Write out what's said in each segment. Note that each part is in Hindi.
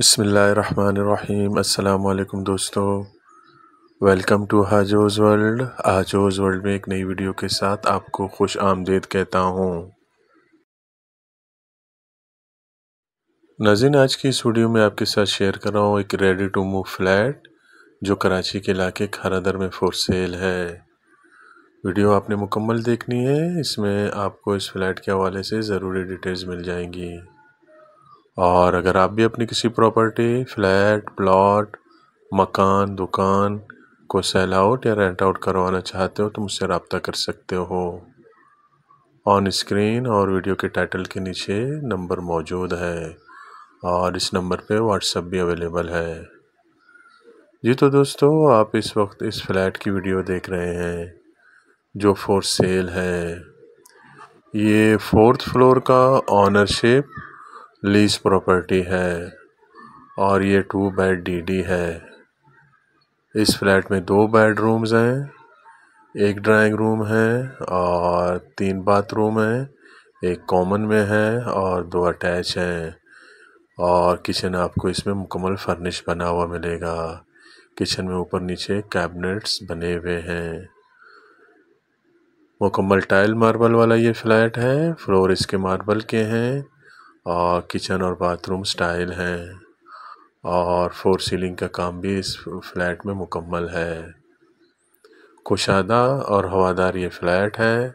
बसमीम् अल्लाम दोस्तों वेलकम टू हाजोज़ वर्ल्ड हाजोज़ वर्ल्ड में एक नई वीडियो के साथ आपको खुश आमदेद कहता हूँ नज़िन आज की इस वीडियो में आपके साथ शेयर कर रहा हूँ एक रेडी टू मूव फ्लैट जो कराची के इलाके खरादर में फोर सेल है वीडियो आपने मुकम्मल देखनी है इसमें आपको इस फ्लैट के हवाले से ज़रूरी डिटेल्स मिल जाएंगी और अगर आप भी अपनी किसी प्रॉपर्टी फ्लैट प्लॉट मकान दुकान को सेल आउट या रेंट आउट करवाना चाहते हो तो मुझसे रबता कर सकते हो ऑन स्क्रीन और वीडियो के टाइटल के नीचे नंबर मौजूद है और इस नंबर पे व्हाट्सअप भी अवेलेबल है जी तो दोस्तों आप इस वक्त इस फ्लैट की वीडियो देख रहे हैं जो फॉर सेल है ये फोर्थ फ्लोर का ऑनरशिप लीज प्रॉपर्टी है और ये टू बेड डी है इस फ्लैट में दो बेडरूम्स हैं एक ड्राइंग रूम है और तीन बाथरूम है एक कॉमन में है और दो अटैच हैं और किचन आपको इसमें मुकम्मल फर्निश बना हुआ मिलेगा किचन में ऊपर नीचे कैबिनेट्स बने हुए हैं मुकम्मल टाइल मार्बल वाला ये फ्लैट है फ्लोर इसके मार्बल के हैं और किचन और बाथरूम स्टाइल हैं और फोर सीलिंग का काम भी इस फ्लैट में मुकम्मल है कुशादा और हवादार ये फ्लैट है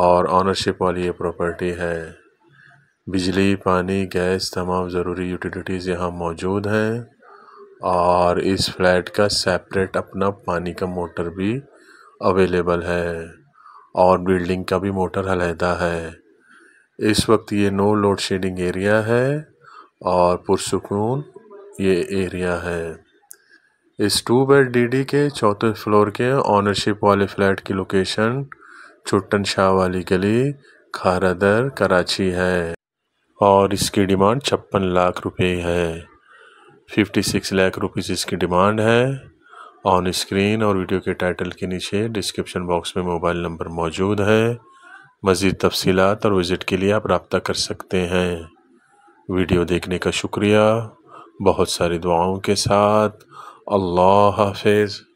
और ऑनरशिप वाली ये प्रॉपर्टी है बिजली पानी गैस तमाम ज़रूरी यूटिलिटीज़ यहाँ मौजूद हैं और इस फ्लैट का सेपरेट अपना पानी का मोटर भी अवेलेबल है और बिल्डिंग का भी मोटर अलहदा है इस वक्त ये नो लोड शेडिंग एरिया है और पुरसकून ये एरिया है इस टू बेड डीडी के चौथे फ्लोर के ऑनरशिप वाले फ्लैट की लोकेशन चुट्टन शाह वाली गली खारादर कराची है और इसकी डिमांड छप्पन लाख रुपए है 56 लाख रुपीस इसकी डिमांड है ऑन स्क्रीन और वीडियो के टाइटल के नीचे डिस्क्रिप्शन बॉक्स में मोबाइल नंबर मौजूद है मज़ीद तफसीत और विज़िट के लिए आप रबता कर सकते हैं वीडियो देखने का शुक्रिया बहुत सारी दुआओं के साथ अल्लाह हाफिज़